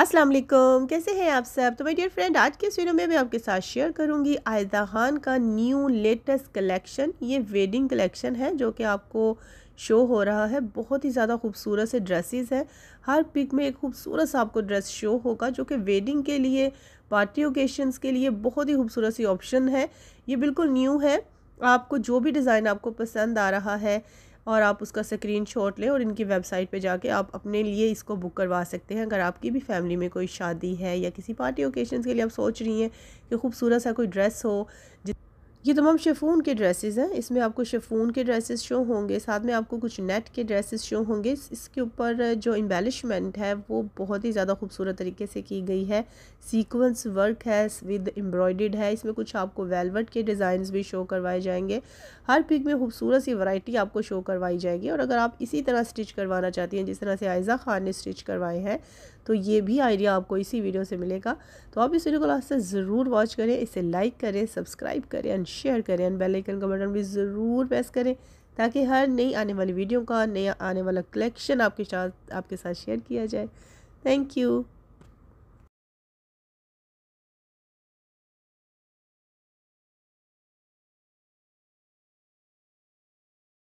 अस्सलाम वालेकुम कैसे हैं आप सब तो माय डियर फ्रेंड आज के इस वीडियो में मैं आपके साथ शेयर करूंगी आयदा खान का न्यू लेटेस्ट कलेक्शन ये वेडिंग कलेक्शन है जो कि आपको शो हो रहा है बहुत ही ज़्यादा खूबसूरत से ड्रेसेस हैं हर पिक में एक खूबसूरत सा आपको ड्रेस शो होगा जो कि वेडिंग के लिए पार्टी ओकेशन के लिए बहुत ही खूबसूरत सी ऑप्शन है ये बिल्कुल न्यू है आपको जो भी डिज़ाइन आपको पसंद आ रहा है और आप उसका स्क्रीन शॉट लें और इनकी वेबसाइट पे जाके आप अपने लिए इसको बुक करवा सकते हैं अगर आपकी भी फैमिली में कोई शादी है या किसी पार्टी ओकेजन के लिए आप सोच रही हैं कि खूबसूरत सा कोई ड्रेस हो जिस ये तमाम शेफून के ड्रेसेस हैं इसमें आपको शेफून के ड्रेसेस शो होंगे साथ में आपको कुछ नेट के ड्रेसेस शो होंगे इसके ऊपर जो एम्बेलिशमेंट है वो बहुत ही ज़्यादा खूबसूरत तरीके से की गई है सीक्वेंस वर्क है विद एम्ब्रॉयड है इसमें कुछ आपको वेलवेट के डिज़ाइन भी शो करवाए जाएंगे हर पिक में खूबसूरत सी वैरायटी आपको शो करवाई जाएगी और अगर आप इसी तरह स्टिच करवाना चाहती हैं जिस तरह से आयज़ा ख़ान ने स्टिच करवाए हैं तो ये भी आइडिया आपको इसी वीडियो से मिलेगा तो आप इस वीडियो को लास्ट से ज़रूर वॉच करें इसे लाइक करें सब्सक्राइब करें शेयर करें एंड बेल आइकन का बटन भी ज़रूर प्रेस करें ताकि हर नई आने वाली वीडियो का नया आने वाला कलेक्शन आपके साथ आपके साथ शेयर किया जाए थैंक यू